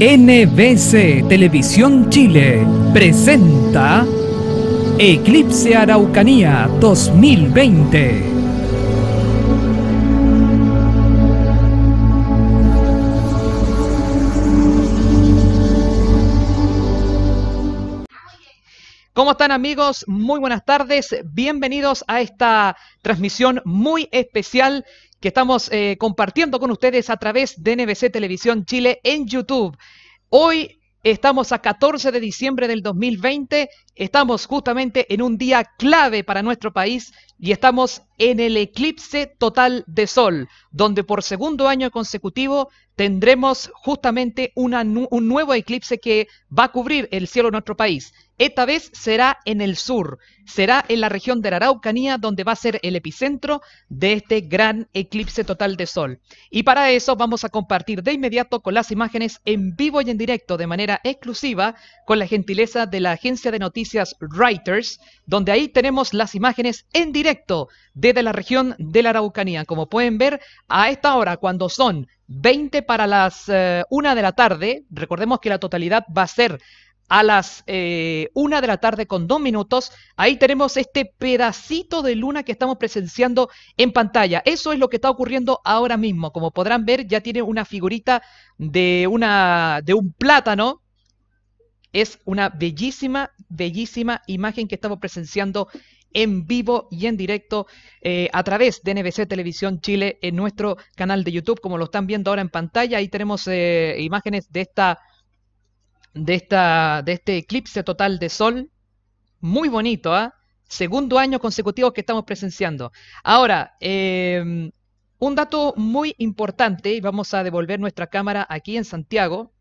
NBC Televisión Chile presenta Eclipse Araucanía 2020. ¿Cómo están amigos? Muy buenas tardes. Bienvenidos a esta transmisión muy especial que estamos eh, compartiendo con ustedes a través de NBC Televisión Chile en YouTube. Hoy Estamos a 14 de diciembre del 2020, estamos justamente en un día clave para nuestro país y estamos en el eclipse total de Sol, donde por segundo año consecutivo tendremos justamente un nuevo eclipse que va a cubrir el cielo de nuestro país. Esta vez será en el sur, será en la región de la Araucanía, donde va a ser el epicentro de este gran eclipse total de Sol. Y para eso vamos a compartir de inmediato con las imágenes en vivo y en directo, de manera exclusiva, con la gentileza de la agencia de noticias Reuters, donde ahí tenemos las imágenes en directo desde la región de la Araucanía. Como pueden ver, a esta hora, cuando son 20 para las eh, una 1 de la tarde, recordemos que la totalidad va a ser a las 1 eh, de la tarde con dos minutos, ahí tenemos este pedacito de luna que estamos presenciando en pantalla. Eso es lo que está ocurriendo ahora mismo. Como podrán ver, ya tiene una figurita de, una, de un plátano es una bellísima, bellísima imagen que estamos presenciando en vivo y en directo eh, a través de NBC Televisión Chile en nuestro canal de YouTube, como lo están viendo ahora en pantalla. Ahí tenemos eh, imágenes de esta, de esta, de este eclipse total de sol, muy bonito, ¿ah? Segundo año consecutivo que estamos presenciando. Ahora, em, un dato muy importante, y vamos a devolver nuestra cámara aquí en Santiago,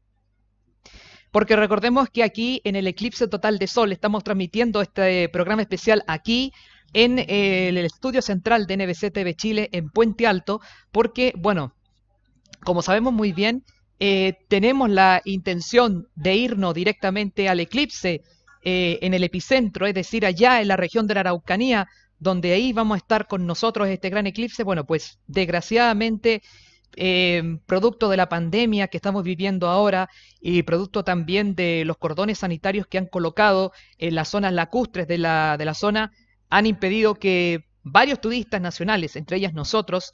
porque recordemos que aquí en el eclipse total de sol estamos transmitiendo este programa especial aquí en eh, el estudio central de NBC TV Chile en Puente Alto, porque, bueno, como sabemos muy bien, eh, tenemos la intención de irnos directamente al eclipse eh, en el epicentro, es decir, allá en la región de la Araucanía, donde ahí vamos a estar con nosotros este gran eclipse. Bueno, pues desgraciadamente eh, producto de la pandemia que estamos viviendo ahora y producto también de los cordones sanitarios que han colocado en las zonas lacustres de la, de la zona, han impedido que varios turistas nacionales, entre ellas nosotros,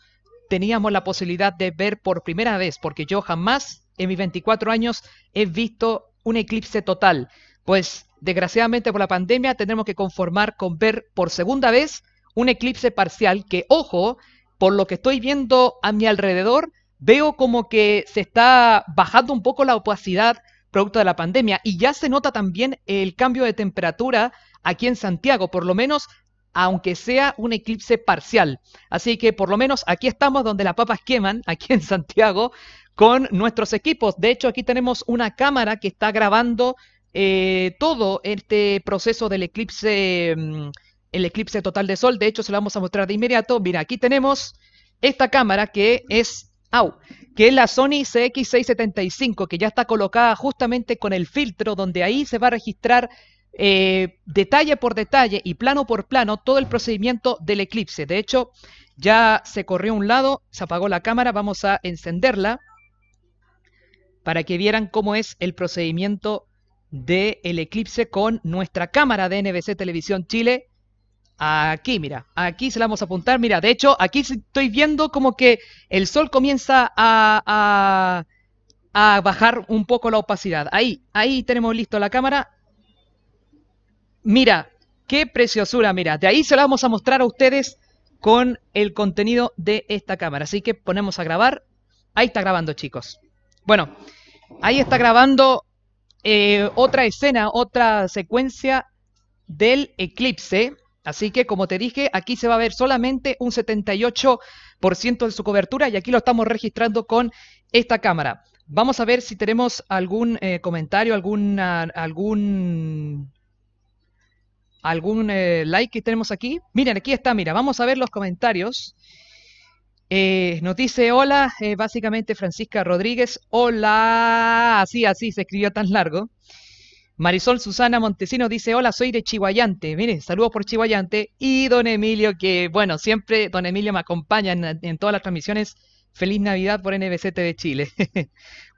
teníamos la posibilidad de ver por primera vez, porque yo jamás en mis 24 años he visto un eclipse total. Pues desgraciadamente por la pandemia tendremos que conformar con ver por segunda vez un eclipse parcial que, ojo, por lo que estoy viendo a mi alrededor, veo como que se está bajando un poco la opacidad producto de la pandemia y ya se nota también el cambio de temperatura aquí en Santiago, por lo menos aunque sea un eclipse parcial. Así que por lo menos aquí estamos donde las papas queman, aquí en Santiago, con nuestros equipos. De hecho, aquí tenemos una cámara que está grabando eh, todo este proceso del eclipse mm, el eclipse total de sol. De hecho, se lo vamos a mostrar de inmediato. Mira, aquí tenemos esta cámara que es au, que es la Sony CX675, que ya está colocada justamente con el filtro, donde ahí se va a registrar eh, detalle por detalle y plano por plano todo el procedimiento del eclipse. De hecho, ya se corrió un lado, se apagó la cámara, vamos a encenderla para que vieran cómo es el procedimiento del eclipse con nuestra cámara de NBC Televisión Chile Aquí, mira, aquí se la vamos a apuntar. Mira, de hecho, aquí estoy viendo como que el sol comienza a, bajar un poco la opacidad. Ahí, ahí tenemos listo la cámara. Mira, qué preciosura, mira. De ahí se la vamos a mostrar a ustedes con el contenido de esta cámara. Así que ponemos a grabar. Ahí está grabando, chicos. Bueno, ahí está grabando eh, otra escena, otra secuencia del eclipse Así que, como te dije, aquí se va a ver solamente un 78% de su cobertura y aquí lo estamos registrando con esta cámara. Vamos a ver si tenemos algún eh, comentario, alguna, algún algún eh, like que tenemos aquí. Miren, aquí está, mira, vamos a ver los comentarios. Eh, nos dice hola, básicamente Francisca Rodríguez, hola, así, así, se escribió tan largo. Marisol Susana Montesino dice, hola, soy de Chihuayante. miren, saludos por Chihuayante. Y don Emilio, que bueno, siempre don Emilio me acompaña en, todas las transmisiones. Feliz Navidad por NBC TV Chile.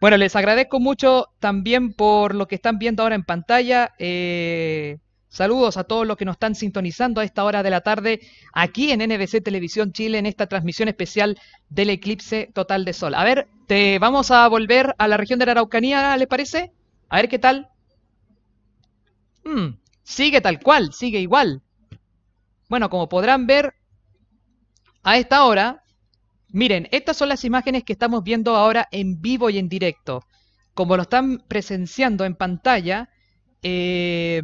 bueno, les agradezco mucho también por lo que están viendo ahora en pantalla. Eh, saludos a todos los que nos están sintonizando a esta hora de la tarde aquí en NBC Televisión Chile en esta transmisión especial del eclipse total de sol. A ver, te vamos a volver a la región de la Araucanía, ¿les parece? A ver qué tal. Hmm, sigue tal cual, sigue igual. Bueno, como podrán ver, a esta hora, miren, estas son las imágenes que estamos viendo ahora en vivo y en directo. Como lo están presenciando en pantalla, eh,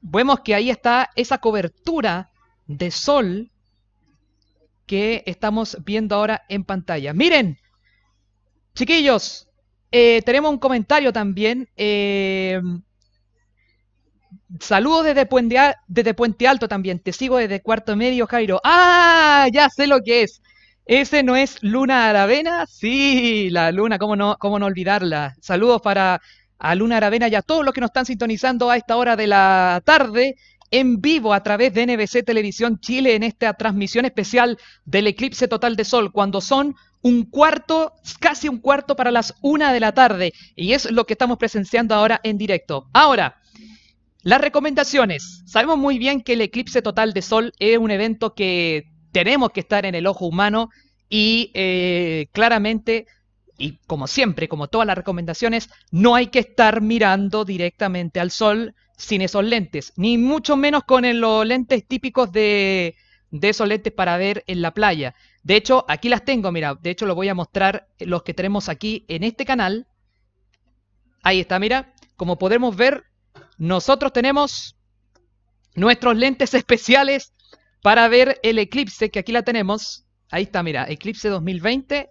vemos que ahí está esa cobertura de sol que estamos viendo ahora en pantalla. Miren, chiquillos, eh, tenemos un comentario también. Eh, Saludos desde Puente, Alto también. Te sigo desde Cuarto Medio, Jairo. ¡Ah! Ya sé lo que es. ¿Ese no es Luna Aravena? Sí, la Luna, ¿cómo no, cómo no olvidarla? Saludos para a Luna Aravena y a todos los que nos están sintonizando a esta hora de la tarde en vivo a través de NBC Televisión Chile en esta transmisión especial del eclipse total de sol, cuando son un cuarto, casi un cuarto para las una de la tarde. Y es lo que estamos presenciando ahora en directo. Ahora, las recomendaciones. Sabemos muy bien que el eclipse total de sol es un evento que tenemos que estar en el ojo humano y eh, claramente, y como siempre, como todas las recomendaciones, no hay que estar mirando directamente al sol sin esos lentes, ni mucho menos con los lentes típicos de, de esos lentes para ver en la playa. De hecho, aquí las tengo, mira, de hecho lo voy a mostrar eh, los que tenemos aquí en este canal. Ahí está, mira, como podemos ver, nosotros tenemos nuestros lentes especiales para ver el eclipse, que aquí la tenemos. Ahí está, mira, eclipse 2020.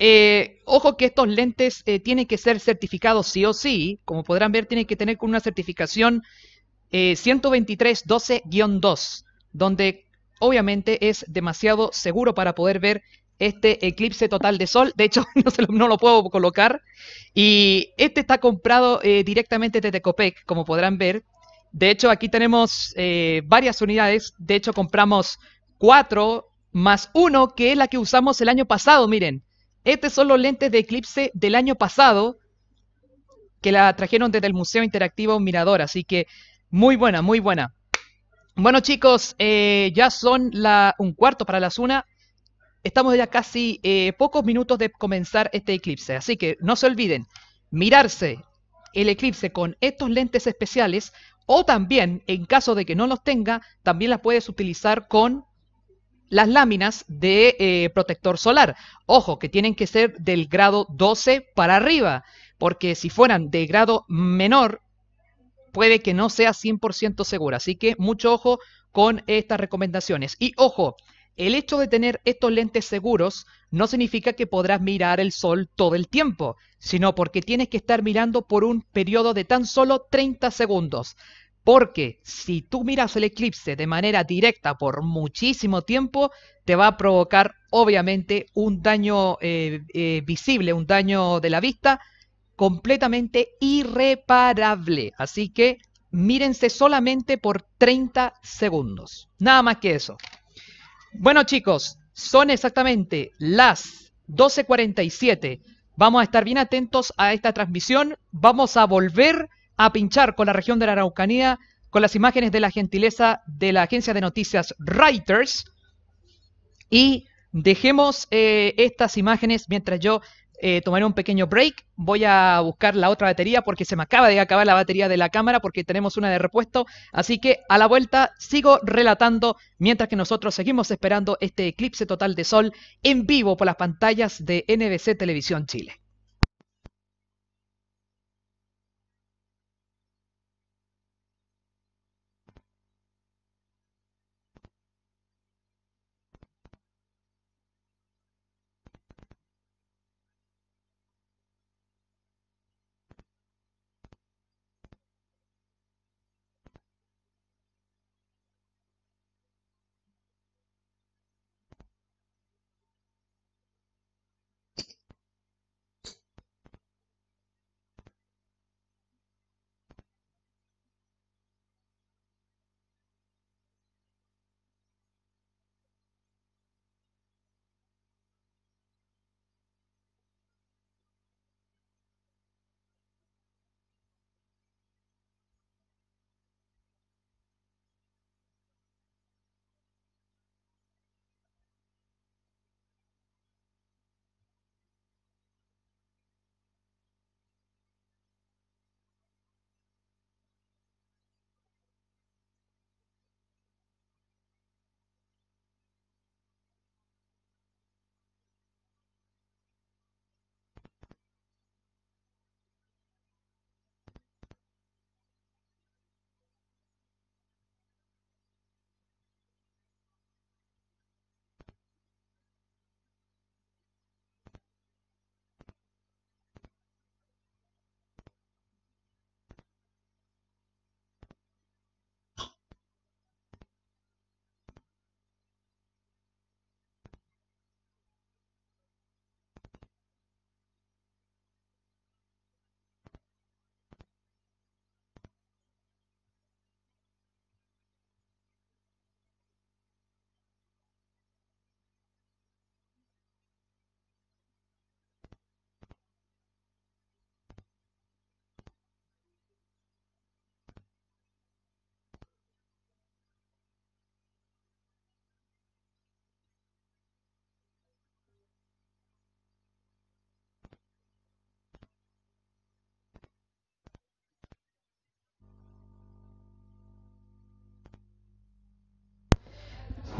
Eh, ojo que estos lentes eh, tienen que ser certificados sí o sí. Como podrán ver, tienen que tener con una certificación eh, 123 2 donde obviamente es demasiado seguro para poder ver este eclipse total de sol. De hecho, no, lo, puedo colocar. Y este está comprado eh, directamente desde Copec, como podrán ver. De hecho, aquí tenemos eh, varias unidades. De hecho, compramos cuatro más uno, que es la que usamos el año pasado. Miren, estos son los lentes de eclipse del año pasado que la trajeron desde el Museo Interactivo Mirador. Así que muy buena, muy buena. Bueno chicos, eh, ya son la, un cuarto para las una estamos ya casi eh, pocos minutos de comenzar este eclipse, así que no se olviden mirarse el eclipse con estos lentes especiales o también, en caso de que no los tenga, también las puedes utilizar con las láminas de eh, protector solar. Ojo, que tienen que ser del grado 12 para arriba, porque si fueran de grado menor, puede que no sea 100% segura. Así que mucho ojo con estas recomendaciones. Y ojo, el hecho de tener estos lentes seguros no significa que podrás mirar el sol todo el tiempo, sino porque tienes que estar mirando por un periodo de tan solo 30 segundos. Porque si tú miras el eclipse de manera directa por muchísimo tiempo, te va a provocar obviamente un daño eh, eh, visible, un daño de la vista completamente irreparable. Así que mírense solamente por 30 segundos. Nada más que eso. Bueno, chicos, son exactamente las 12.47. Vamos a estar bien atentos a esta transmisión. Vamos a volver a pinchar con la región de la Araucanía, con las imágenes de la gentileza de la agencia de noticias Reuters. Y dejemos eh, estas imágenes mientras yo eh, tomaré un pequeño break, voy a buscar la otra batería porque se me acaba de acabar la batería de la cámara porque tenemos una de repuesto, así que a la vuelta sigo relatando mientras que nosotros seguimos esperando este eclipse total de sol en vivo por las pantallas de NBC Televisión Chile.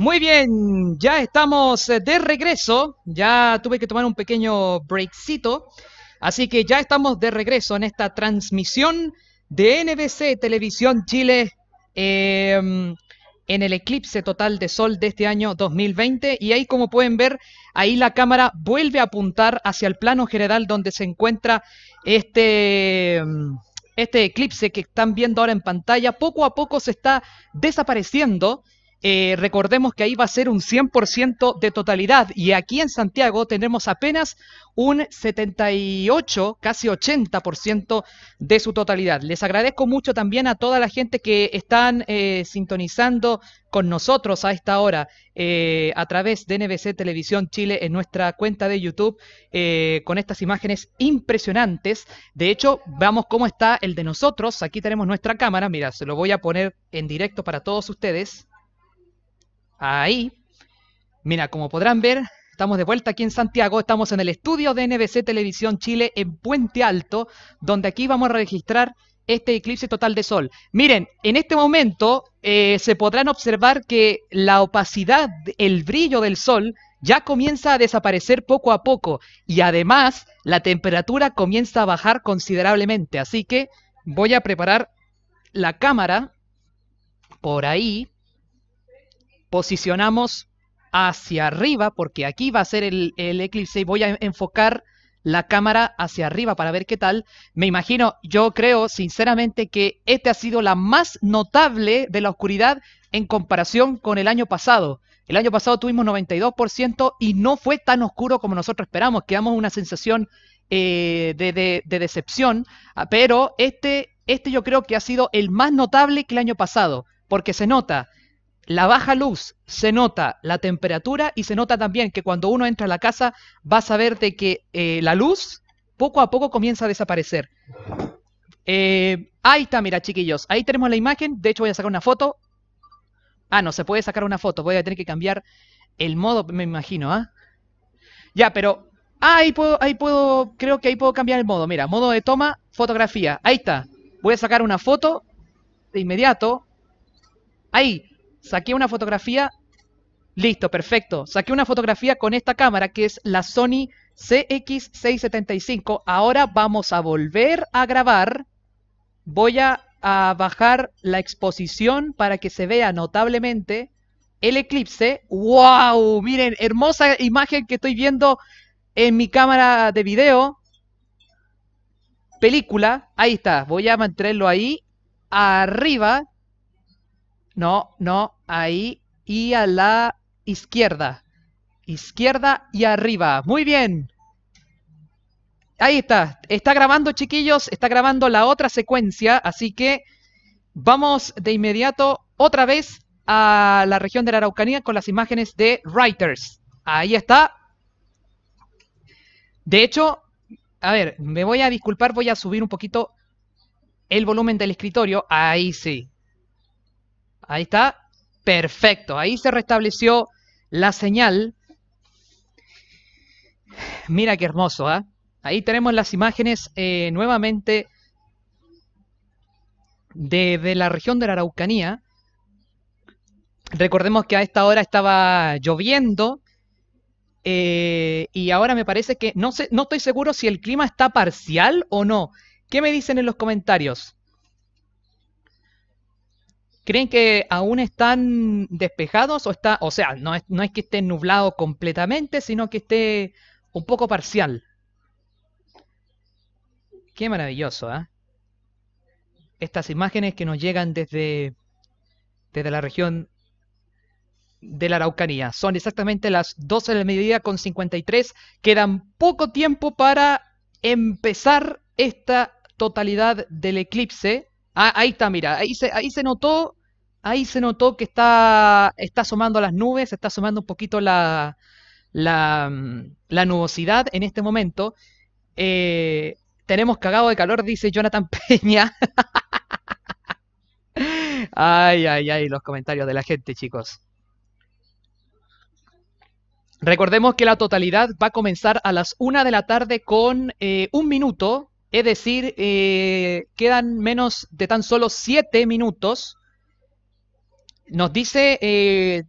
Muy bien, ya estamos eh, de regreso. Ya tuve que tomar un pequeño breakcito. Así que ya estamos de regreso en esta transmisión de NBC Televisión Chile em, en el eclipse total de sol de este año 2020. Y ahí, como pueden ver, ahí la cámara vuelve a apuntar hacia el plano general donde se encuentra este em, este eclipse que están viendo ahora en pantalla poco a poco se está desapareciendo eh, recordemos que ahí va a ser un 100% de totalidad y aquí en Santiago tenemos apenas un 78, casi 80% de su totalidad. Les agradezco mucho también a toda la gente que están eh, sintonizando con nosotros a esta hora eh, a través de NBC Televisión Chile en nuestra cuenta de YouTube con estas imágenes impresionantes. De hecho, veamos cómo está el de nosotros. Aquí tenemos nuestra cámara. Mira, se lo voy a poner en directo para todos ustedes. Ahí. Mira, como podrán ver, estamos de vuelta aquí en Santiago, estamos en el estudio de NBC Televisión Chile en Puente Alto, donde aquí vamos a registrar este eclipse total de sol. Miren, en este momento eh, se podrán observar que la opacidad, el brillo del sol ya comienza a desaparecer poco a poco y además la temperatura comienza a bajar considerablemente. Así que voy a preparar la cámara por ahí posicionamos hacia arriba, porque aquí va a ser el, eclipse y voy a enfocar la cámara hacia arriba para ver qué tal. Me imagino, yo creo sinceramente que este ha sido la más notable de la oscuridad en comparación con el año pasado. El año pasado tuvimos 92% y no fue tan oscuro como nosotros esperamos. Quedamos una sensación eh, de, decepción, ah, pero este, este yo creo que ha sido el más notable que el año pasado, porque se nota la baja luz, se nota la temperatura y se nota también que cuando uno entra a la casa vas a ver de que eh, la luz poco a poco comienza a desaparecer. Eh, ahí está, mira, chiquillos. Ahí tenemos la imagen. De hecho, voy a sacar una foto. Ah, no, se puede sacar una foto. Voy a tener que cambiar el modo, me imagino, ¿ah? Ya, pero. Ah, ahí puedo, ahí puedo. Creo que ahí puedo cambiar el modo. Mira, modo de toma, fotografía. Ahí está. Voy a sacar una foto de inmediato. Ahí saqué una fotografía, listo, perfecto, saqué una fotografía con esta cámara que es la Sony CX675, ahora vamos a volver a grabar, voy a, bajar la exposición para que se vea notablemente el eclipse, wow, miren, hermosa imagen que estoy viendo en mi cámara de video, película, ahí está, voy a mantenerlo ahí, arriba, no, no, ahí y a la izquierda. Izquierda y arriba. Muy bien. Ahí está. Está grabando, chiquillos. Está grabando la otra secuencia. Así que vamos de inmediato otra vez a la región de la Araucanía con las imágenes de Writers. Ahí está. De hecho, a ver, me voy a disculpar. Voy a subir un poquito el volumen del escritorio. Ahí sí. Ahí está. Perfecto. Ahí se restableció la señal. Mira qué hermoso, ¿ah? Ahí tenemos las imágenes eh, nuevamente de, la región de la Araucanía. Recordemos que a esta hora estaba lloviendo eh, y ahora me parece que no, sé, no estoy seguro si el clima está parcial o no. ¿Qué me dicen en los comentarios? ¿Creen que aún están despejados o está, o sea, no es, no es que esté nublado completamente, sino que esté un poco parcial? Qué maravilloso, ¿eh? Estas imágenes que nos llegan desde, desde la región de la Araucanía. Son exactamente las 12 de la mediodía con 53. Quedan poco tiempo para empezar esta totalidad del eclipse Ah, ahí está, mira, ahí se, ahí se notó, ahí se notó que está, está asomando las nubes, está asomando un poquito la, la, la nubosidad en este momento. Eh, tenemos cagado de calor, dice Jonathan Peña. ay, ay, ay, los comentarios de la gente, chicos. Recordemos que la totalidad va a comenzar a las una de la tarde con eh, un minuto es decir, eh, quedan menos de tan solo 7 minutos. Nos dice eh,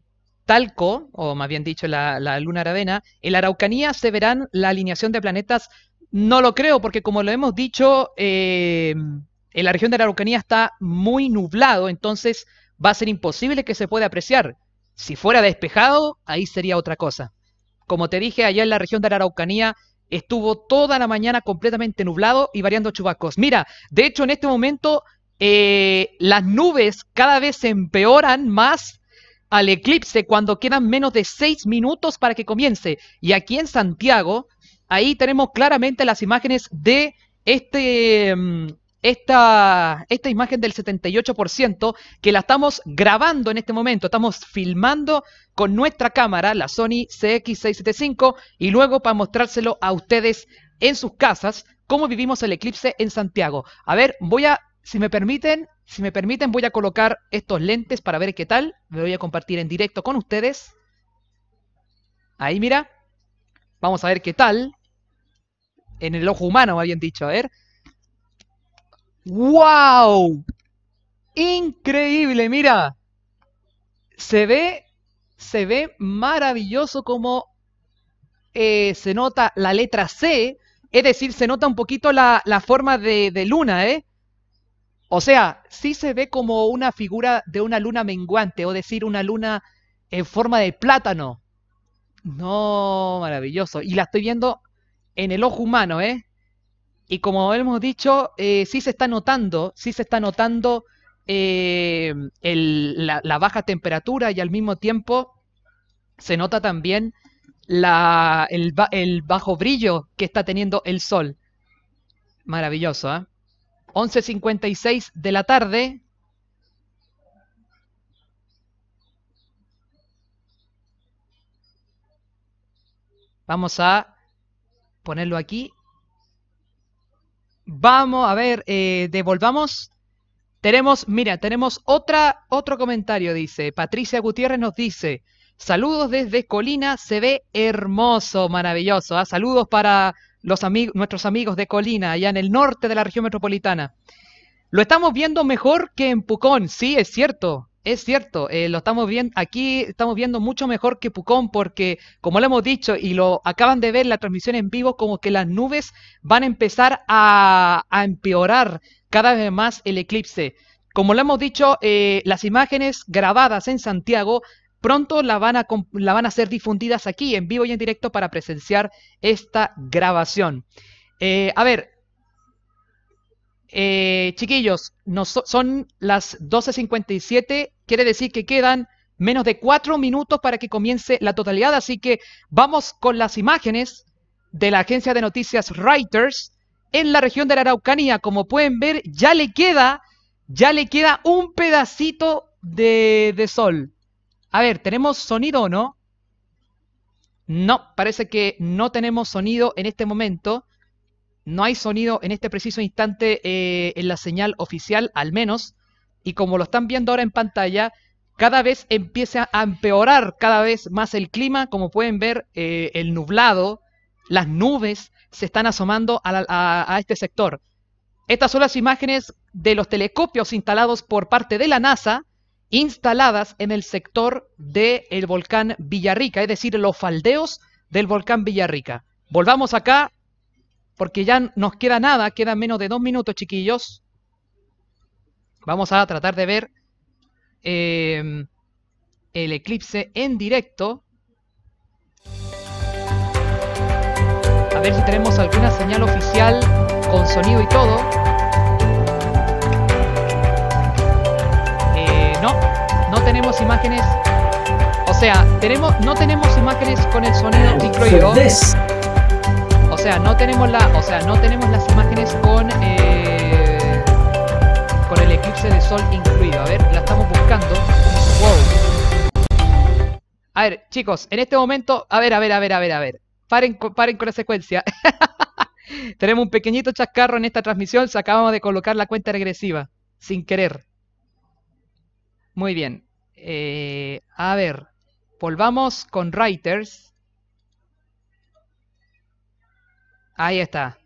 Talco, o más bien dicho la, luna aravena, en la Araucanía se verán la alineación de planetas. No lo creo, porque como lo hemos dicho, eh, en la región de la Araucanía está muy nublado, entonces va a ser imposible que se pueda apreciar. Si fuera despejado, ahí sería otra cosa. Como te dije, allá en la región de la Araucanía estuvo toda la mañana completamente nublado y variando chubascos. Mira, de hecho en este momento eh, las nubes cada vez se empeoran más al eclipse cuando quedan menos de seis minutos para que comience. Y aquí en Santiago, ahí tenemos claramente las imágenes de este... Mm, esta, esta imagen del 78% que la estamos grabando en este momento, estamos filmando con nuestra cámara, la Sony CX675, y luego para mostrárselo a ustedes en sus casas, cómo vivimos el eclipse en Santiago. A ver, voy a, si me permiten, si me permiten, voy a colocar estos lentes para ver qué tal. Me voy a compartir en directo con ustedes. Ahí, mira. Vamos a ver qué tal. En el ojo humano, habían dicho. A ver. ¡Wow! Increíble, mira. Se ve, se ve maravilloso como eh, se nota la letra C, es decir, se nota un poquito la, forma de, de, luna, ¿eh? O sea, sí se ve como una figura de una luna menguante, o decir, una luna en forma de plátano. No, maravilloso. Y la estoy viendo en el ojo humano, ¿eh? Y como hemos dicho, eh, sí se está notando, sí se está notando eh, la, baja temperatura y al mismo tiempo se nota también el, el, bajo brillo que está teniendo el sol. Maravilloso, ¿eh? ¿ah? 11.56 de la tarde. Vamos a ponerlo aquí Vamos, a ver, eh, devolvamos. Tenemos, mira, tenemos otra, otro comentario, dice. Patricia Gutiérrez nos dice, saludos desde Colina, se ve hermoso, maravilloso. ¿ah? Saludos para los amigos, nuestros amigos de Colina, allá en el norte de la región metropolitana. Lo estamos viendo mejor que en Pucón, sí, es cierto. Es cierto, eh, lo estamos viendo aquí, estamos viendo mucho mejor que Pucón porque, como lo hemos dicho y lo acaban de ver la transmisión en vivo, como que las nubes van a empezar a, empeorar cada vez más el eclipse. Como lo hemos dicho, eh, las imágenes grabadas en Santiago pronto la van, a, van a ser difundidas aquí en vivo y en directo para presenciar esta grabación. Eh, a ver, eh, chiquillos, son las 12.57, quiere decir que quedan menos de cuatro minutos para que comience la totalidad, así que vamos con las imágenes de la agencia de noticias Reuters en la región de la Araucanía. Como pueden ver, ya le queda, ya le queda un pedacito de, de sol. A ver, ¿tenemos sonido o no? No, parece que no tenemos sonido en este momento. No hay sonido en este preciso instante eh, en la señal oficial, al menos. Y como lo están viendo ahora en pantalla, cada vez empieza a empeorar cada vez más el clima. Como pueden ver, eh, el nublado, las nubes se están asomando a, este sector. Estas son las imágenes de los telescopios instalados por parte de la NASA, instaladas en el sector del volcán Villarrica, es decir, los faldeos del volcán Villarrica. Volvamos acá porque ya nos queda nada, quedan menos de dos minutos, chiquillos. Vamos a tratar de ver em, el eclipse en directo. A ver si tenemos alguna señal oficial con sonido y todo. Eh, no, no tenemos imágenes. O sea, tenemos, no tenemos imágenes con el sonido incluido no tenemos la, o sea, no tenemos las imágenes con eh, con el eclipse de sol incluido. A ver, la estamos buscando. Wow. A ver, chicos, en este momento, a ver, a ver, a ver, a ver, a ver. Paren, paren con la secuencia. Tenemos un pequeñito chascarro en esta transmisión. Se acabamos de colocar la cuenta regresiva, sin querer. Muy bien. Eh, a ver, volvamos con Writers. Ahí está.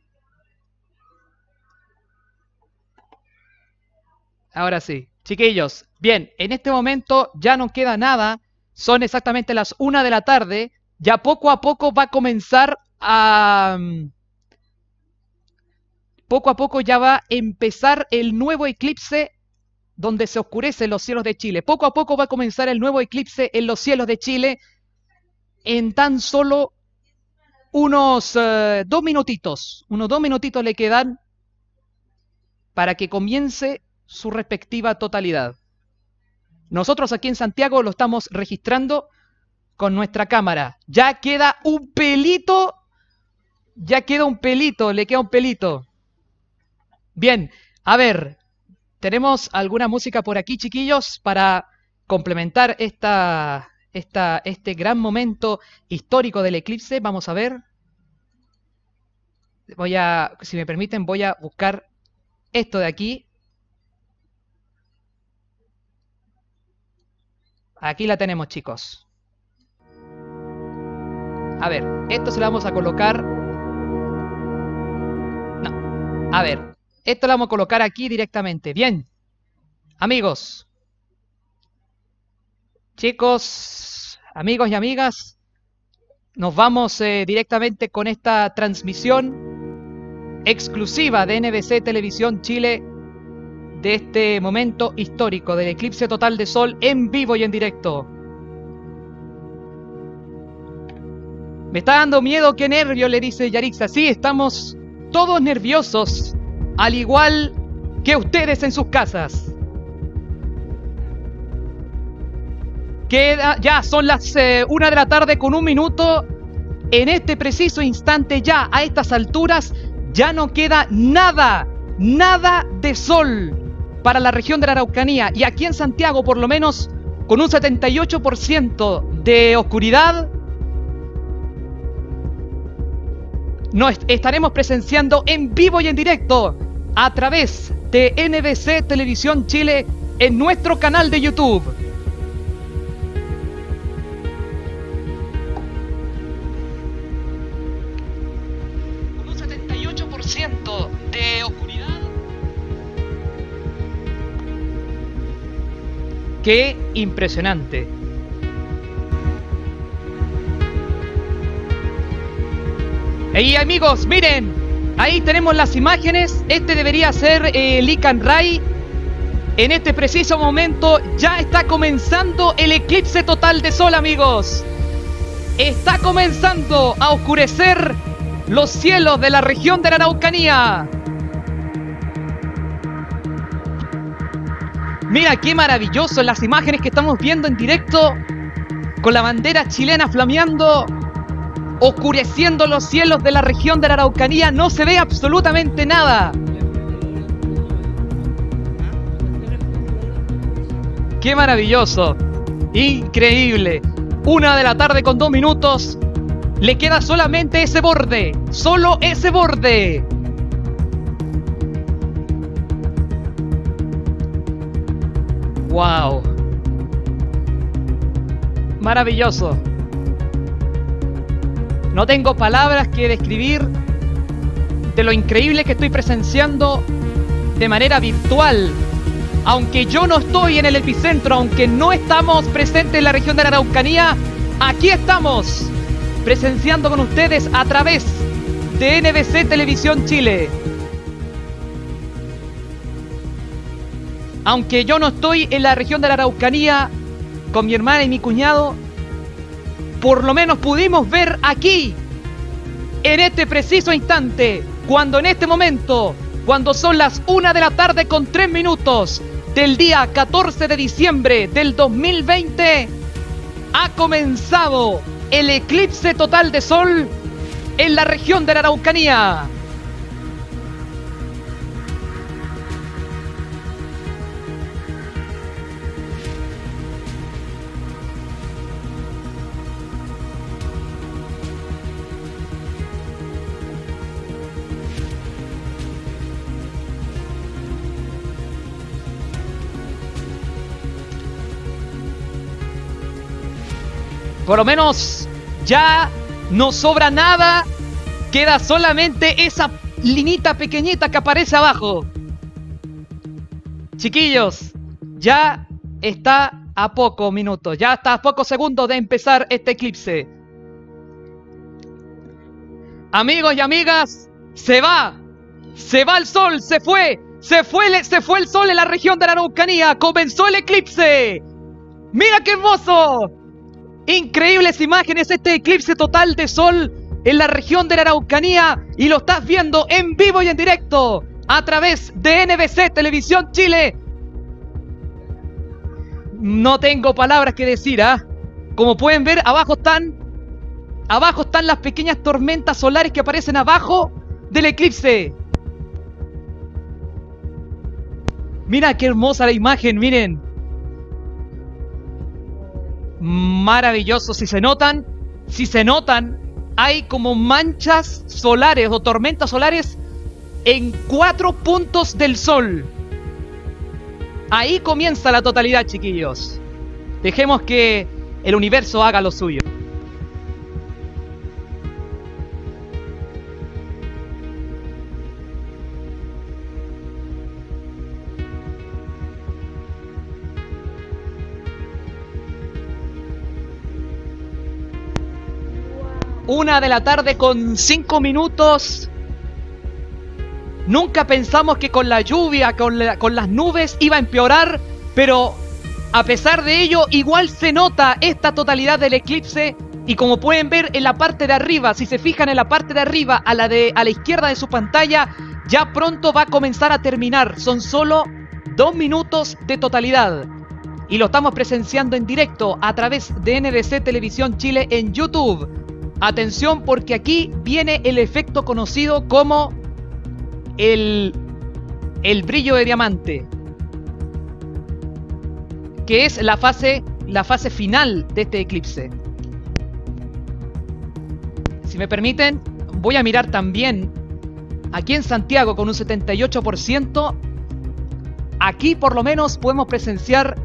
Ahora sí. Chiquillos, bien, en este momento ya no queda nada. Son exactamente las una de la tarde. Ya poco a poco va a comenzar a... Mm, poco a poco ya va a empezar el nuevo eclipse donde se oscurecen los cielos de Chile. Poco a poco va a comenzar el nuevo eclipse en los cielos de Chile en tan solo unos eh, dos minutitos, unos dos minutitos le quedan para que comience su respectiva totalidad. Nosotros aquí en Santiago lo estamos registrando con nuestra cámara. Ya queda un pelito, ya queda un pelito, le queda un pelito. Bien, a ver, tenemos alguna música por aquí, chiquillos, para complementar esta, este gran momento histórico del eclipse. Vamos a ver. Voy a, si me permiten, voy a buscar esto de aquí. Aquí la tenemos, chicos. A ver, esto se lo vamos a colocar... No. A ver, esto lo vamos a colocar aquí directamente. Bien. Amigos, Chicos, amigos y amigas, nos vamos eh, directamente con esta transmisión exclusiva de NBC Televisión Chile de este momento histórico del eclipse total de sol en vivo y en directo. Me está dando miedo, qué nervio, le dice Yarixa. Sí, estamos todos nerviosos, al igual que ustedes en sus casas. Queda, ya son las eh, una de la tarde con un minuto. En este preciso instante ya, a estas alturas, ya no queda nada, nada de sol para la región de la Araucanía. Y aquí en Santiago, por lo menos, con un 78% de oscuridad, nos estaremos presenciando en vivo y en directo a través de NBC Televisión Chile en nuestro canal de YouTube. ¡Qué impresionante! Y amigos, miren, ahí tenemos las imágenes. Este debería ser el eh, Lican Rai. En este preciso momento ya está comenzando el eclipse total de sol, amigos. Está comenzando a oscurecer los cielos de la región de la Araucanía. Mira qué maravilloso las imágenes que estamos viendo en directo con la bandera chilena flameando, oscureciendo los cielos de la región de la Araucanía. No se ve absolutamente nada. Qué maravilloso. Increíble. Una de la tarde con dos minutos. Le queda solamente ese borde. Solo ese borde. ¡Wow! Maravilloso. No tengo palabras que describir de lo increíble que estoy presenciando de manera virtual. Aunque yo no estoy en el epicentro, aunque no estamos presentes en la región de la Araucanía, aquí estamos presenciando con ustedes a través de NBC Televisión Chile. aunque yo no estoy en la región de la Araucanía con mi hermana y mi cuñado, por lo menos pudimos ver aquí, en este preciso instante, cuando en este momento, cuando son las 1 de la tarde con 3 minutos del día 14 de diciembre del 2020, ha comenzado el eclipse total de sol en la región de la Araucanía. por lo menos ya no sobra nada. Queda solamente esa linita pequeñita que aparece abajo. Chiquillos, ya está a pocos minutos, ya está a pocos segundos de empezar este eclipse. Amigos y amigas, se va, se va el sol, se fue, se fue, se fue el sol en la región de la Araucanía, comenzó el eclipse. ¡Mira qué hermoso! Increíbles imágenes, este eclipse total de sol en la región de la Araucanía y lo estás viendo en vivo y en directo a través de NBC Televisión Chile. No tengo palabras que decir, ¿ah? Como pueden ver, abajo están abajo están las pequeñas tormentas solares que aparecen abajo del eclipse. Mira qué hermosa la imagen, miren maravilloso. Si se notan, si se notan, hay como manchas solares o tormentas solares en cuatro puntos del sol. Ahí comienza la totalidad, chiquillos. Dejemos que el universo haga lo suyo. Una de la tarde con cinco minutos. Nunca pensamos que con la lluvia, con, las nubes iba a empeorar, pero a pesar de ello, igual se nota esta totalidad del eclipse y como pueden ver en la parte de arriba, si se fijan en la parte de arriba, a la, de, a la izquierda de su pantalla, ya pronto va a comenzar a terminar. Son solo dos minutos de totalidad. Y lo estamos presenciando en directo a través de NBC Televisión Chile en YouTube. Atención porque aquí viene el efecto conocido como el, brillo de diamante, que es la fase, la fase final de este eclipse. Si me permiten, voy a mirar también aquí en Santiago con un 78%. Aquí por lo menos podemos presenciar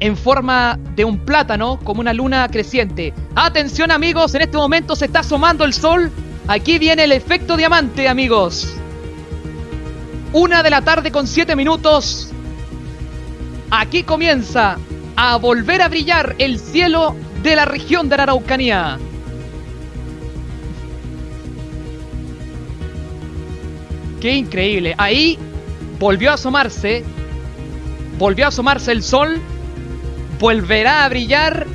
en forma de un plátano, como una luna creciente. Atención amigos, en este momento se está asomando el sol. Aquí viene el efecto diamante, amigos. Una de la tarde con siete minutos. Aquí comienza a volver a brillar el cielo de la región de la Araucanía. Qué increíble. Ahí volvió a asomarse. Volvió a asomarse el sol volverá a brillar.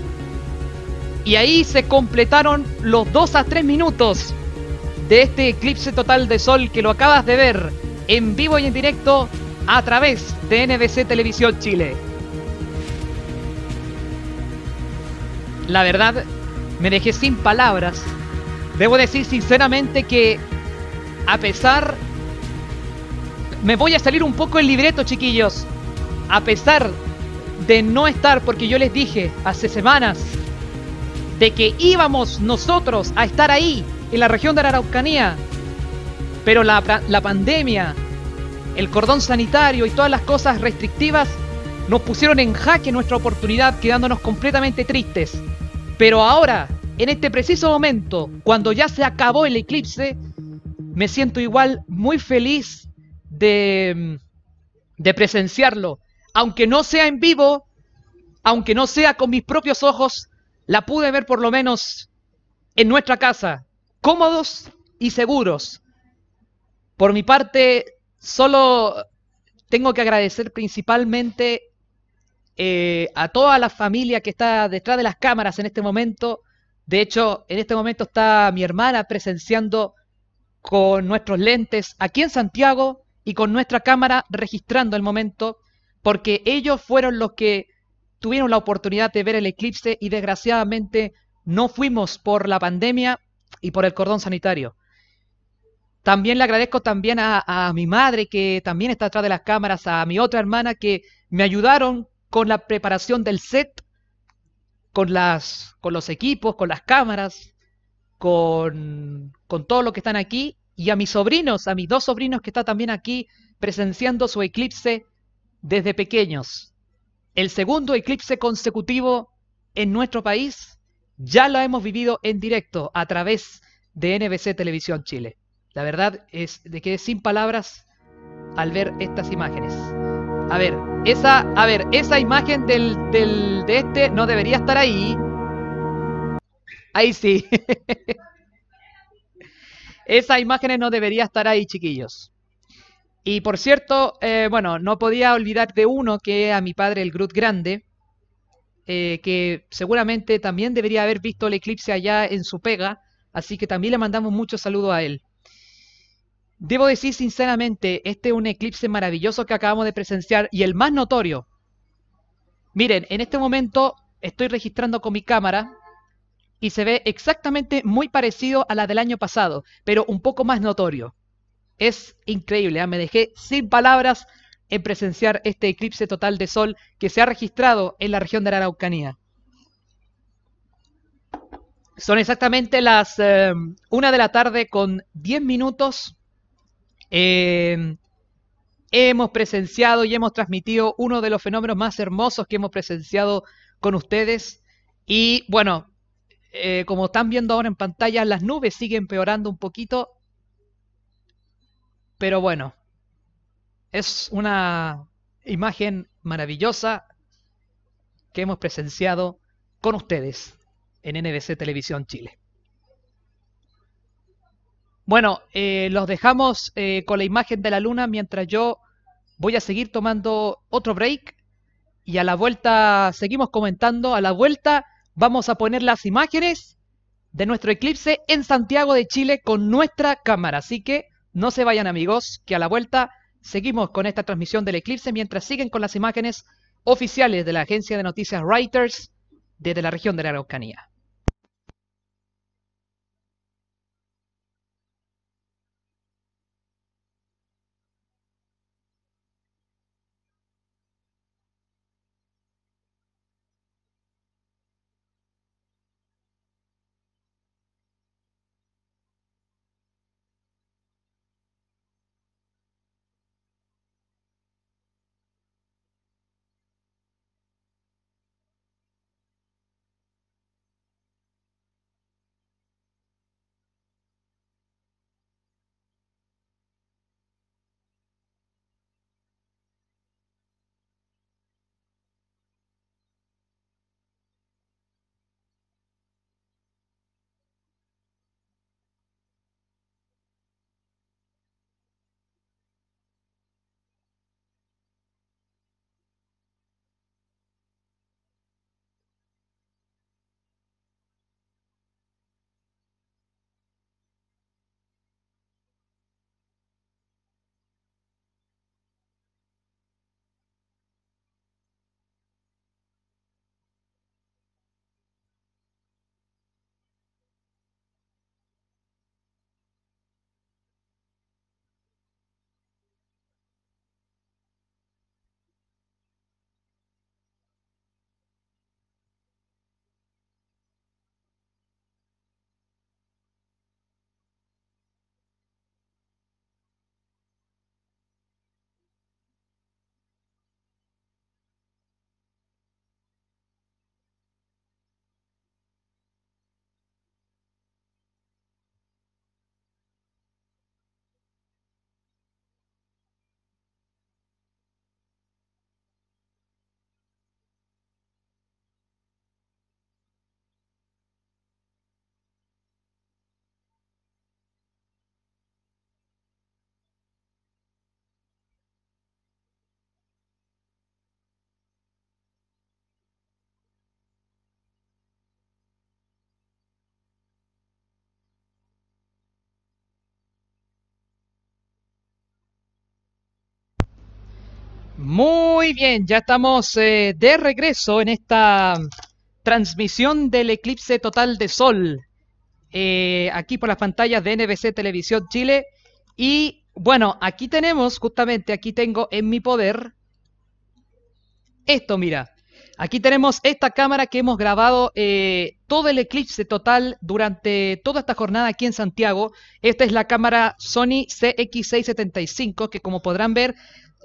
Y ahí se completaron los 2 a 3 minutos de este eclipse total de sol que lo acabas de ver en vivo y en directo a través de NBC Televisión Chile. La verdad, me dejé sin palabras. Debo decir sinceramente que, a pesar... Me voy a salir un poco el libreto, chiquillos. A pesar de no estar, porque yo les dije hace semanas de que íbamos nosotros a estar ahí, en la región de la Araucanía, pero la, pandemia, el cordón sanitario y todas las cosas restrictivas nos pusieron en jaque nuestra oportunidad, quedándonos completamente tristes. Pero ahora, en este preciso momento, cuando ya se acabó el eclipse, me siento igual muy feliz de, de presenciarlo aunque no sea en vivo, aunque no sea con mis propios ojos, la pude ver por lo menos en nuestra casa, cómodos y seguros. Por mi parte, solo tengo que agradecer principalmente eh, a toda la familia que está detrás de las cámaras en este momento. De hecho, en este momento está mi hermana presenciando con nuestros lentes aquí en Santiago y con nuestra cámara registrando el momento porque ellos fueron los que tuvieron la oportunidad de ver el eclipse y desgraciadamente no fuimos por la pandemia y por el cordón sanitario. También le agradezco también a, mi madre que también está atrás de las cámaras, a mi otra hermana que me ayudaron con la preparación del set, con, las, con los equipos, con las cámaras, con, todo lo que están aquí y a mis sobrinos, a mis dos sobrinos que están también aquí presenciando su eclipse desde pequeños. El segundo eclipse consecutivo en nuestro país ya lo hemos vivido en directo a través de NBC Televisión Chile. La verdad es de que sin palabras al ver estas imágenes. A ver, esa, a ver, esa imagen del, del, de este no debería estar ahí. Ahí sí. Esas imágenes no debería estar ahí, chiquillos. Y por cierto, eh, bueno, no podía olvidar de uno que es a mi padre, el Groot Grande, eh, que seguramente también debería haber visto el eclipse allá en su pega, así que también le mandamos mucho saludo a él. Debo decir sinceramente, este es un eclipse maravilloso que acabamos de presenciar y el más notorio. Miren, en este momento estoy registrando con mi cámara y se ve exactamente muy parecido a la del año pasado, pero un poco más notorio. Es increíble, ¿ah? me dejé sin palabras en presenciar este eclipse total de sol que se ha registrado en la región de la Araucanía. Son exactamente las eh, una de la tarde con 10 minutos. Eh, hemos presenciado y hemos transmitido uno de los fenómenos más hermosos que hemos presenciado con ustedes. Y bueno, eh, como están viendo ahora en pantalla, las nubes siguen empeorando un poquito. Pero bueno, es una imagen maravillosa que hemos presenciado con ustedes en NBC Televisión Chile. Bueno, eh, los dejamos eh, con la imagen de la luna mientras yo voy a seguir tomando otro break y a la vuelta seguimos comentando, a la vuelta vamos a poner las imágenes de nuestro eclipse en Santiago de Chile con nuestra cámara, así que no se vayan amigos, que a la vuelta seguimos con esta transmisión del eclipse mientras siguen con las imágenes oficiales de la agencia de noticias Reuters desde la región de la Araucanía. Muy bien, ya estamos eh, de regreso en esta transmisión del eclipse total de sol, eh, aquí por las pantallas de NBC Televisión Chile. Y bueno, aquí tenemos, justamente aquí tengo en mi poder, esto mira, Aquí tenemos esta cámara que hemos grabado eh, todo el eclipse total durante toda esta jornada aquí en Santiago. Esta es la cámara Sony CX675 que como podrán ver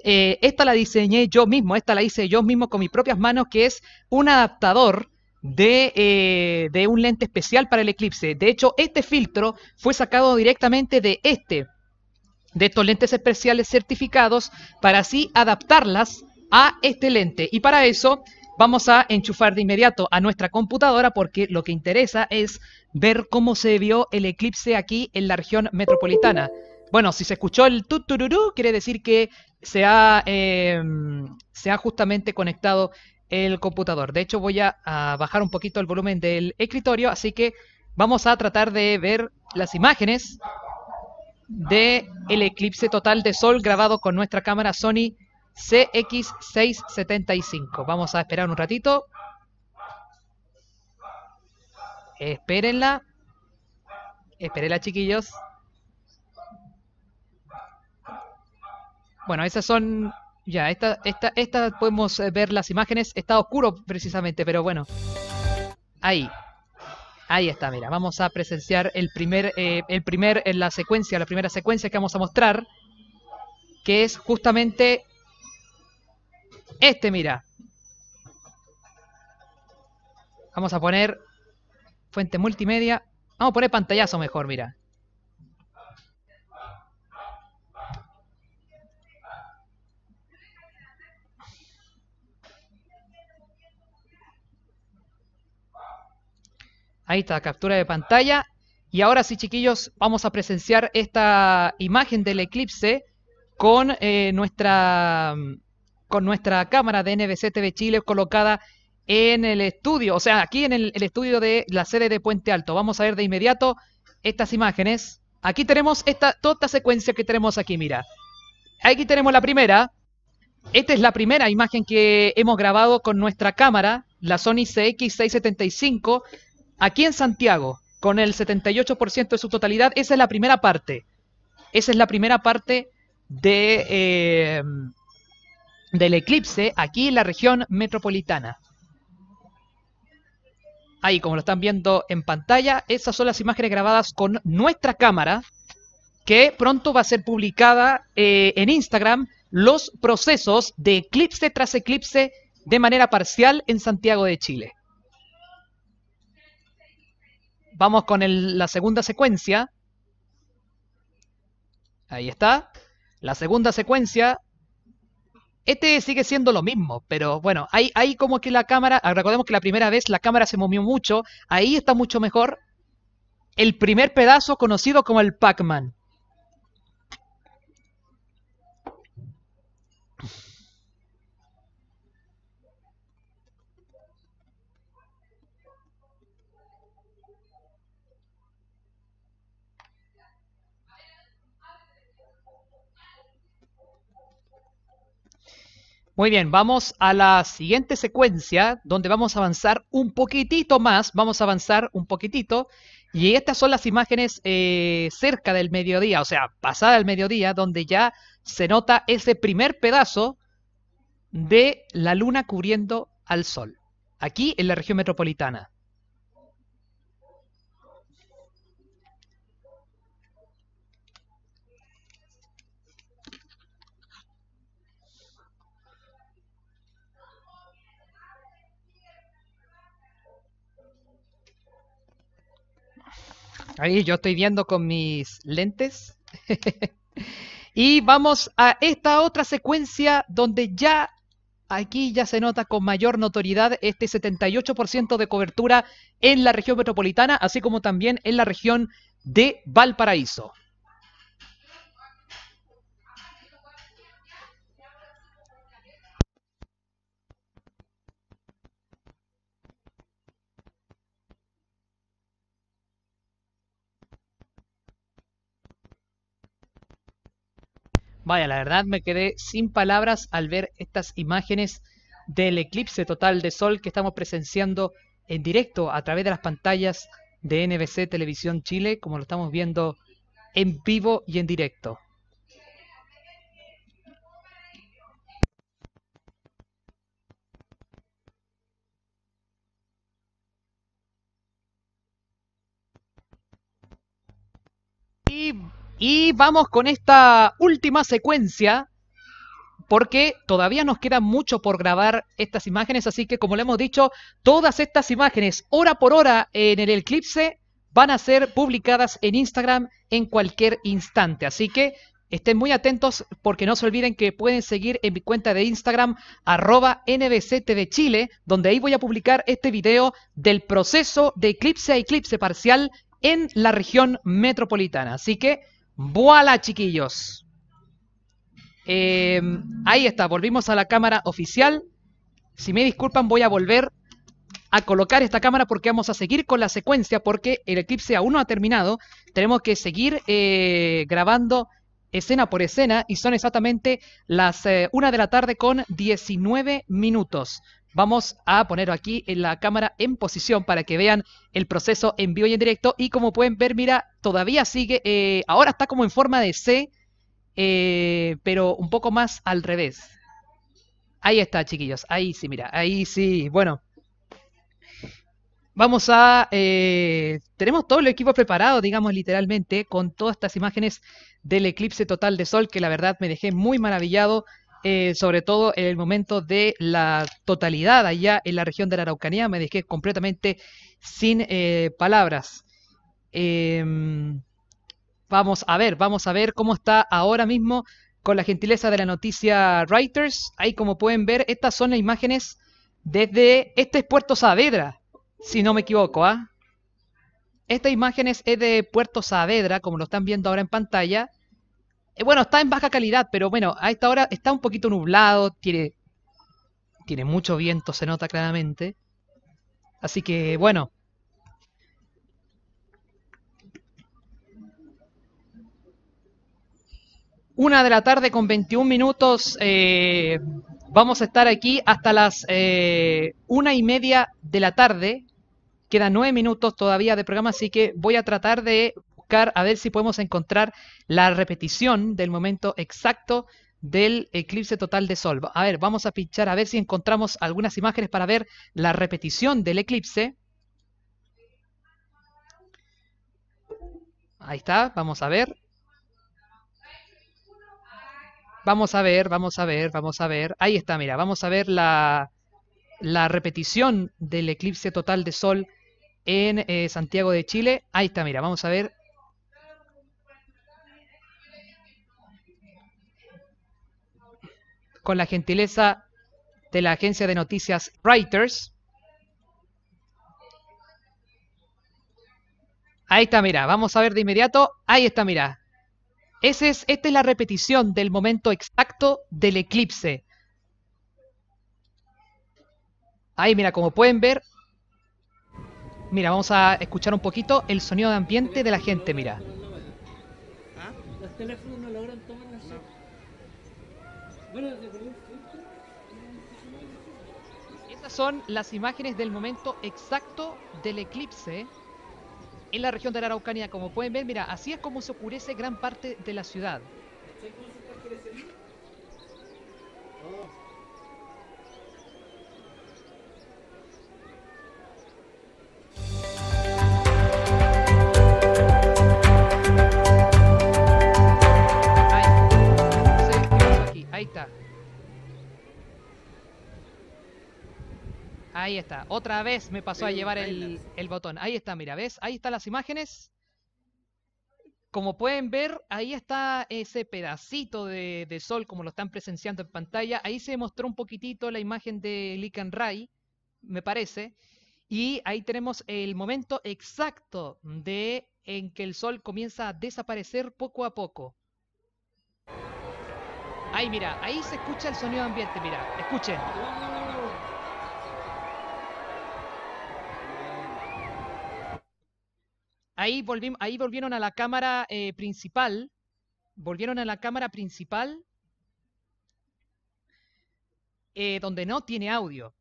eh, esta la diseñé yo mismo, esta la hice yo mismo con mis propias manos que es un adaptador de, eh, de un lente especial para el eclipse. De hecho, este filtro fue sacado directamente de este, de estos lentes especiales certificados para así adaptarlas a este lente. Y para eso Vamos a enchufar de inmediato a nuestra computadora porque lo que interesa es ver cómo se vio el eclipse aquí en la región metropolitana. Bueno, si se escuchó el tutururú, quiere decir que se ha, em, se ha justamente conectado el computador. De hecho, voy a, a bajar un poquito el volumen del escritorio, así que vamos a tratar de ver las imágenes de el eclipse total de sol grabado con nuestra cámara Sony CX675. Vamos a esperar un ratito. Espérenla. Espérenla, chiquillos. Bueno, esas son... Ya, estas esta, podemos eh, ver las imágenes. Está oscuro precisamente, pero bueno. Ahí. Ahí está, mira. Vamos a presenciar el primer, eh, el primer, en la secuencia, la primera secuencia que vamos a mostrar, que es justamente este, mira. Vamos a poner fuente multimedia. Vamos a poner pantallazo mejor, mira. Ahí está, captura de pantalla. Y ahora sí, chiquillos, vamos a presenciar esta imagen del eclipse con eh, nuestra con nuestra cámara de NBC TV Chile colocada en el estudio, o sea, aquí en el, estudio de la sede de Puente Alto. Vamos a ver de inmediato estas imágenes. Aquí tenemos esta, toda esta secuencia que tenemos aquí, mira. Aquí tenemos la primera. Esta es la primera imagen que hemos grabado con nuestra cámara, la Sony CX675, aquí en Santiago, con el 78% de su totalidad. Esa es la primera parte. Esa es la primera parte de, eh, del eclipse aquí en la región metropolitana. Ahí, como lo están viendo en pantalla, esas son las imágenes grabadas con nuestra cámara, que pronto va a ser publicada eh, en Instagram los procesos de eclipse tras eclipse de manera parcial en Santiago de Chile. Vamos con la segunda secuencia. Ahí está. La segunda secuencia este sigue siendo lo mismo, pero bueno, hay, hay como que la cámara, ah, recordemos que la primera vez la cámara se movió mucho, ahí está mucho mejor el primer pedazo conocido como el Pac-Man. Muy bien, vamos a la siguiente secuencia donde vamos a avanzar un poquitito más, vamos a avanzar un poquitito y estas son las imágenes eh, cerca del mediodía, o sea, pasada el mediodía, donde ya se nota ese primer pedazo de la luna cubriendo al sol, aquí en la región metropolitana. Ahí yo estoy viendo con mis lentes. y vamos a esta otra secuencia donde ya aquí ya se nota con mayor notoriedad este 78% de cobertura en la región metropolitana, así como también en la región de Valparaíso. Vaya, la verdad me quedé sin palabras al ver estas imágenes del eclipse total de sol que estamos presenciando en directo a través de las pantallas de NBC Televisión Chile, como lo estamos viendo en vivo y en directo. Y y vamos con esta última secuencia, porque todavía nos queda mucho por grabar estas imágenes, así que como le hemos dicho, todas estas imágenes, hora por hora en el eclipse, van a ser publicadas en Instagram en cualquier instante. Así que estén muy atentos porque no se olviden que pueden seguir en mi cuenta de Instagram arroba de Chile, donde ahí voy a publicar este video del proceso de eclipse a eclipse parcial en la región metropolitana. Así que Voilà, chiquillos. Eh, ahí está, volvimos a la cámara oficial. Si me disculpan, voy a volver a colocar esta cámara porque vamos a seguir con la secuencia porque el eclipse aún no ha terminado. Tenemos que seguir eh, grabando escena por escena y son exactamente las 1 eh, una de la tarde con 19 minutos. Vamos a poner aquí en la cámara en posición para que vean el proceso en vivo y en directo. Y como pueden ver, mira, todavía sigue, eh, ahora está como en forma de C, eh, pero un poco más al revés. Ahí está, chiquillos. Ahí sí, mira, ahí sí. Bueno, vamos a... Eh, tenemos todo el equipo preparado, digamos literalmente, con todas estas imágenes del eclipse total de sol, que la verdad me dejé muy maravillado. Eh, sobre todo en el momento de la totalidad allá en la región de la Araucanía, me dejé completamente sin eh, palabras. Em, vamos a ver, vamos a ver cómo está ahora mismo con la gentileza de la noticia writers Ahí como pueden ver, estas son las imágenes desde, este es Puerto Saavedra, si no me equivoco, ¿ah? Estas imágenes es de Puerto Saavedra, como lo están viendo ahora en pantalla. Eh, bueno, está en baja calidad, pero bueno, a esta hora está un poquito nublado, tiene, tiene mucho viento, se nota claramente. Así que bueno. Una de la tarde con 21 minutos. Eh, vamos a estar aquí hasta las eh, una y media de la tarde. Quedan nueve minutos todavía de programa, así que voy a tratar de a ver si podemos encontrar la repetición del momento exacto del eclipse total de Sol. A ver, vamos a pinchar a ver si encontramos algunas imágenes para ver la repetición del eclipse. Ahí está, vamos a ver. Vamos a ver, vamos a ver, vamos a ver. Ahí está, mira, vamos a ver la, la repetición del eclipse total de Sol en eh, Santiago de Chile. Ahí está, mira, vamos a ver con la gentileza de la agencia de noticias Writers. Ahí está, mira, vamos a ver de inmediato. Ahí está, mira. Ese es, esta es la repetición del momento exacto del eclipse. Ahí, mira, como pueden ver, mira, vamos a escuchar un poquito el sonido de ambiente de la gente, mira. ¿Ah? Estas son las imágenes del momento exacto del eclipse en la región de la Araucanía. Como pueden ver, mira, así es como se oscurece gran parte de la ciudad. Ahí está. Otra vez me pasó a llevar el, botón. Ahí está, mira, ¿ves? Ahí están las imágenes. Como pueden ver, ahí está ese pedacito de, sol, como lo están presenciando en pantalla. Ahí se mostró un poquitito la imagen de Lican Ray, me parece. Y ahí tenemos el momento exacto de en que el sol comienza a desaparecer poco a poco. Ahí mira, ahí se escucha el sonido ambiente, mira, escuchen. ahí, volvieron a la cámara eh, principal. Volvieron a la cámara principal eh, donde no tiene audio.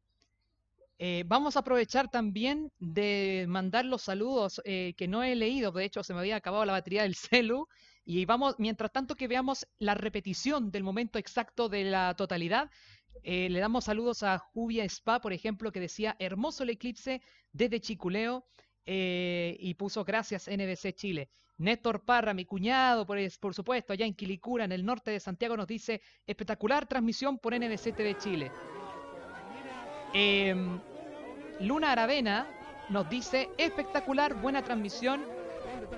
Eh, vamos a aprovechar también de mandar los saludos que no he leído, de hecho se me había acabado la batería del celu, y vamos, mientras tanto que veamos la repetición del momento exacto de la totalidad, le damos saludos a Juvia Spa, por ejemplo, que decía, hermoso el eclipse desde Chiculeo, eh, y puso gracias NBC Chile. Néstor Parra, mi cuñado, por, supuesto, allá en Quilicura, en el norte de Santiago, nos dice espectacular transmisión por NBC TV Chile. Em, Luna Aravena nos dice espectacular, buena transmisión.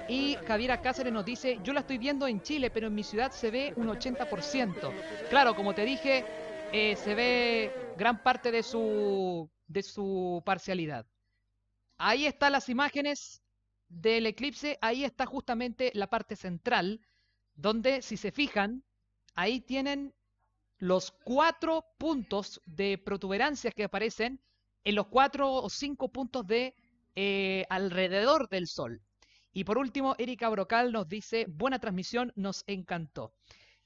Y Javiera Cáceres nos dice, yo la estoy viendo en Chile, pero en mi ciudad se ve un 80%. Claro, como te dije, eh, se ve gran parte de su, de su parcialidad. Ahí están las imágenes del eclipse, ahí está justamente la parte central, donde si se fijan, ahí tienen los cuatro puntos de protuberancias que aparecen en los cuatro o cinco puntos de eh, alrededor del Sol. Y por último, Erika Brocal nos dice, buena transmisión, nos encantó.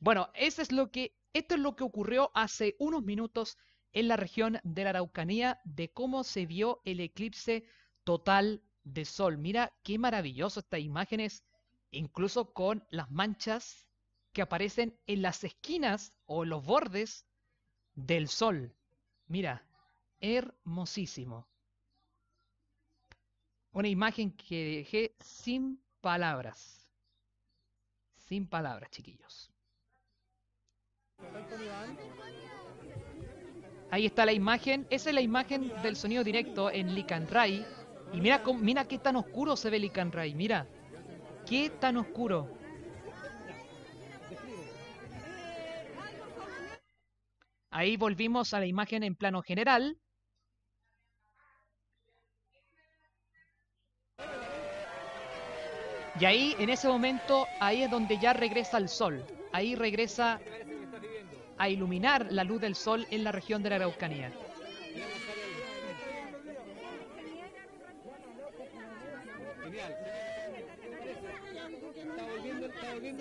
Bueno, es lo que, esto es lo que ocurrió hace unos minutos en la región de la Araucanía, de cómo se vio el eclipse total de sol. Mira qué maravilloso estas imágenes, incluso con las manchas que aparecen en las esquinas o los bordes del sol. Mira, hermosísimo. Una imagen que dejé sin palabras. Sin palabras, chiquillos. Ahí está la imagen. Esa es la imagen del sonido directo en Rai y mira, mira qué tan oscuro se ve el Ray, mira. Qué tan oscuro. Ahí volvimos a la imagen en plano general. Y ahí, en ese momento, ahí es donde ya regresa el sol. Ahí regresa a iluminar la luz del sol en la región de la Araucanía.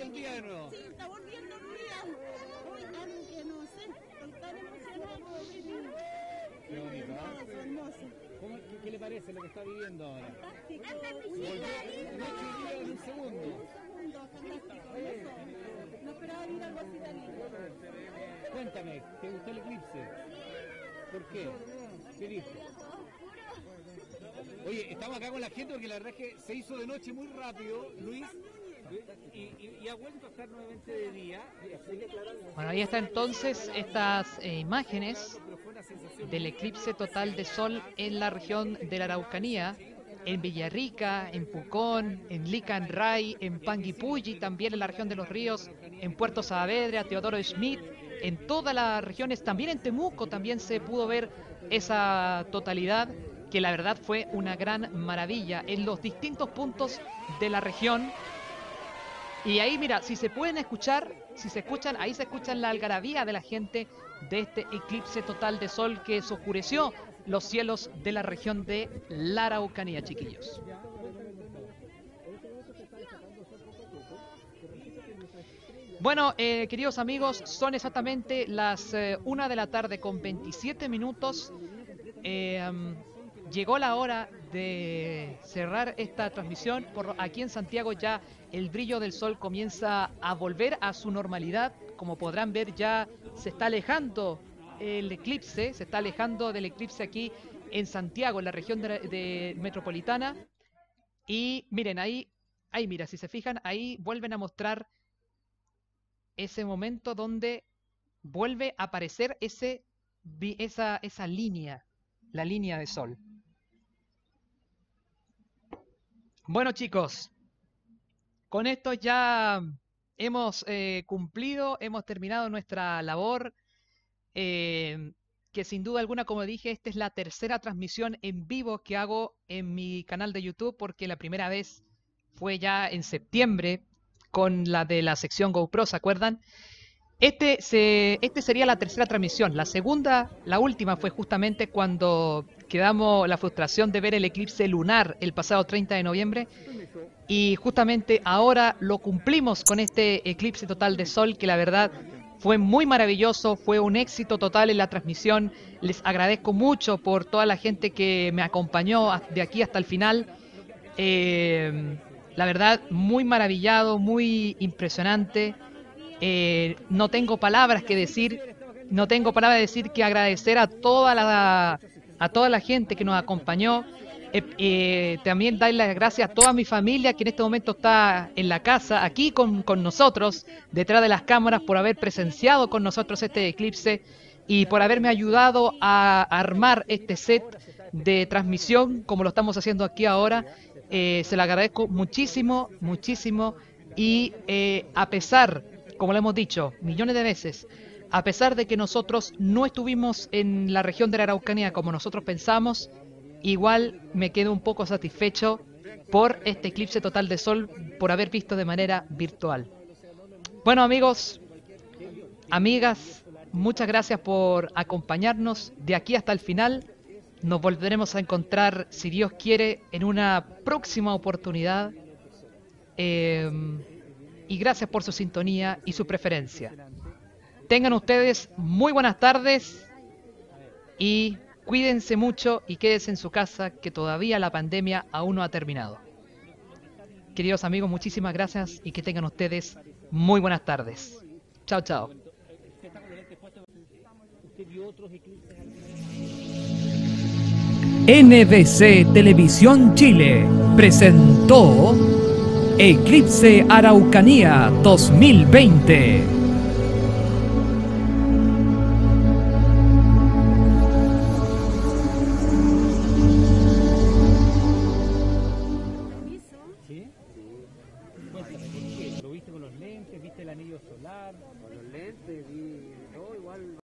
volviendo el día de nuevo. Sí, está volviendo el día. aunque no sé, estoy tan emocionada. Qué bonito. ¿eh? Hermoso, hermoso. ¿Cómo, qué, qué, le parece lo que está viviendo ahora? Fantástico. Volvió en un segundo. En un segundo, fantástico. Eso. No esperaba vivir algo así tan lindo. Cuéntame, ¿te gustó el eclipse? ¿Por qué? ¿Qué dijo? Oye, estamos acá con la gente porque la verdad es que se hizo de noche muy rápido, Luis y, ha vuelto a estar nuevamente de día. Bueno, ahí está entonces estas eh, imágenes del eclipse total de sol en la región de la Araucanía, en Villarrica, en Pucón, en Licanray, en Panguipulli, también en la región de los ríos, en Puerto Saavedra, Teodoro Schmidt, en todas las regiones, también en Temuco también se pudo ver esa totalidad que la verdad fue una gran maravilla en los distintos puntos de la región y ahí, mira, si se pueden escuchar, si se escuchan, ahí se escuchan la algarabía de la gente de este eclipse total de sol que oscureció los cielos de la región de Laraucanía, chiquillos. Bueno, eh, queridos amigos, son exactamente las eh, una de la tarde con 27 minutos. Eh, llegó la hora de cerrar esta transmisión. Por aquí en Santiago ya el brillo del sol comienza a volver a su normalidad. Como podrán ver, ya se está alejando el eclipse, se está alejando del eclipse aquí en Santiago, en la región de, metropolitana. Y miren, ahí, ahí mira, si se fijan, ahí vuelven a mostrar ese momento donde vuelve a aparecer ese, esa, esa línea, la línea de sol. Bueno chicos, con esto ya hemos eh, cumplido, hemos terminado nuestra labor, eh, que sin duda alguna, como dije, esta es la tercera transmisión en vivo que hago en mi canal de YouTube, porque la primera vez fue ya en septiembre con la de la sección GoPro, ¿se acuerdan? Este, se, este sería la tercera transmisión. La segunda, la última, fue justamente cuando quedamos la frustración de ver el eclipse lunar el pasado 30 de noviembre. Y justamente ahora lo cumplimos con este eclipse total de sol que la verdad fue muy maravilloso, fue un éxito total en la transmisión. Les agradezco mucho por toda la gente que me acompañó de aquí hasta el final. Eh, la verdad, muy maravillado, muy impresionante. Eh, no tengo palabras que decir, no tengo palabras decir que agradecer a toda la, a toda la gente que nos acompañó. Eh, eh, también dar las gracias a toda mi familia que en este momento está en la casa, aquí con, nosotros, detrás de las cámaras, por haber presenciado con nosotros este eclipse y por haberme ayudado a armar este set de transmisión como lo estamos haciendo aquí ahora. se lo agradezco muchísimo, muchísimo. Y a pesar como lo hemos dicho millones de veces, a pesar de que nosotros no estuvimos en la región de la Araucanía como nosotros pensamos, igual me quedo un poco satisfecho por este eclipse total de sol, por haber visto de manera virtual. Bueno amigos, amigas, muchas gracias por acompañarnos de aquí hasta el final. Nos volveremos a encontrar, si Dios quiere, en una próxima oportunidad. Eh, y gracias por su sintonía y su preferencia. Tengan ustedes muy buenas tardes y cuídense mucho y quédense en su casa que todavía la pandemia aún no ha terminado. Queridos amigos, muchísimas gracias y que tengan ustedes muy buenas tardes. Chao, chao. NBC Televisión Chile presentó Eclipse Araucanía 2020.